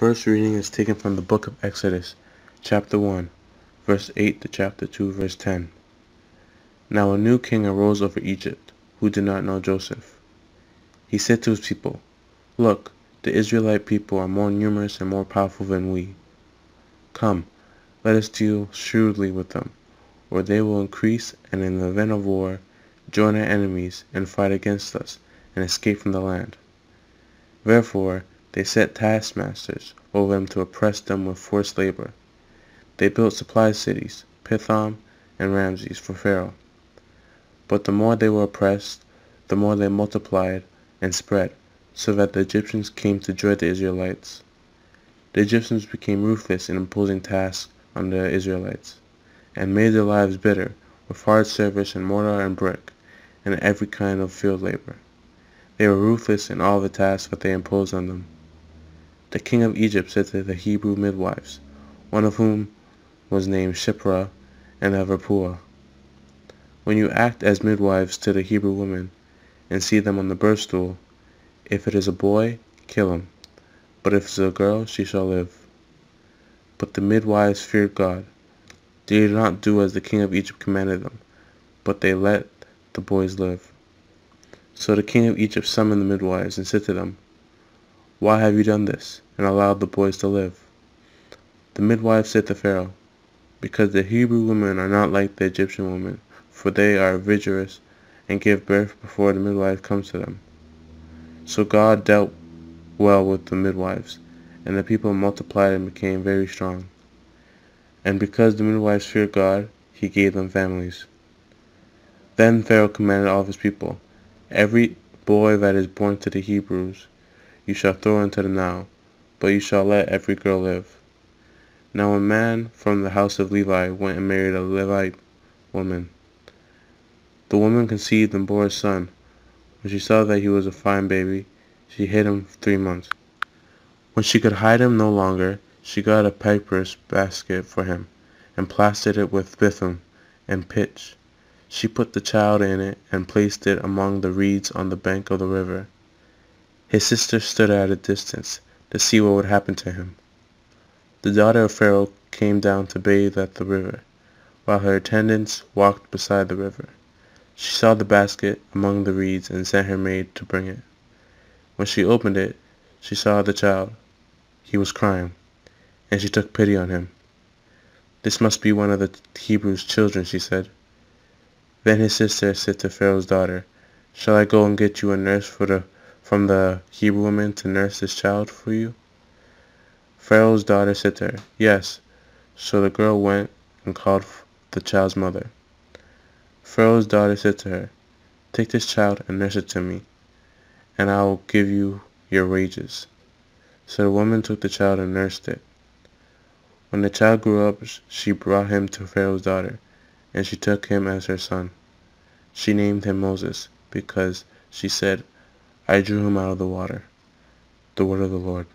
First reading is taken from the book of Exodus, chapter 1, verse 8 to chapter 2, verse 10. Now a new king arose over Egypt, who did not know Joseph. He said to his people, Look, the Israelite people are more numerous and more powerful than we. Come, let us deal shrewdly with them, or they will increase and in the event of war, join our enemies and fight against us and escape from the land. Therefore, they set taskmasters over them to oppress them with forced labor. They built supply cities, Pithom and Ramses, for Pharaoh. But the more they were oppressed, the more they multiplied and spread, so that the Egyptians came to dread the Israelites. The Egyptians became ruthless in imposing tasks on the Israelites, and made their lives bitter with hard service in mortar and brick, and every kind of field labor. They were ruthless in all the tasks that they imposed on them. The king of Egypt said to the Hebrew midwives, one of whom was named Shipra and the When you act as midwives to the Hebrew women, and see them on the birth stool, if it is a boy, kill him, but if it is a girl, she shall live. But the midwives feared God. They did not do as the king of Egypt commanded them, but they let the boys live. So the king of Egypt summoned the midwives and said to them, why have you done this, and allowed the boys to live? The midwife said to Pharaoh, Because the Hebrew women are not like the Egyptian women, for they are vigorous and give birth before the midwife comes to them. So God dealt well with the midwives, and the people multiplied and became very strong. And because the midwives feared God, he gave them families. Then Pharaoh commanded all his people, Every boy that is born to the Hebrews you shall throw into the Nile, but you shall let every girl live. Now a man from the house of Levi went and married a Levite woman. The woman conceived and bore a son. When she saw that he was a fine baby, she hid him three months. When she could hide him no longer, she got a piper's basket for him, and plastered it with bithum and pitch. She put the child in it and placed it among the reeds on the bank of the river. His sister stood at a distance to see what would happen to him. The daughter of Pharaoh came down to bathe at the river, while her attendants walked beside the river. She saw the basket among the reeds and sent her maid to bring it. When she opened it, she saw the child. He was crying, and she took pity on him. This must be one of the Hebrews' children, she said. Then his sister said to Pharaoh's daughter, Shall I go and get you a nurse for the from the Hebrew woman to nurse this child for you? Pharaoh's daughter said to her, Yes. So the girl went and called the child's mother. Pharaoh's daughter said to her, Take this child and nurse it to me, and I will give you your wages. So the woman took the child and nursed it. When the child grew up, she brought him to Pharaoh's daughter, and she took him as her son. She named him Moses, because she said, I drew him out of the water. The word of the Lord.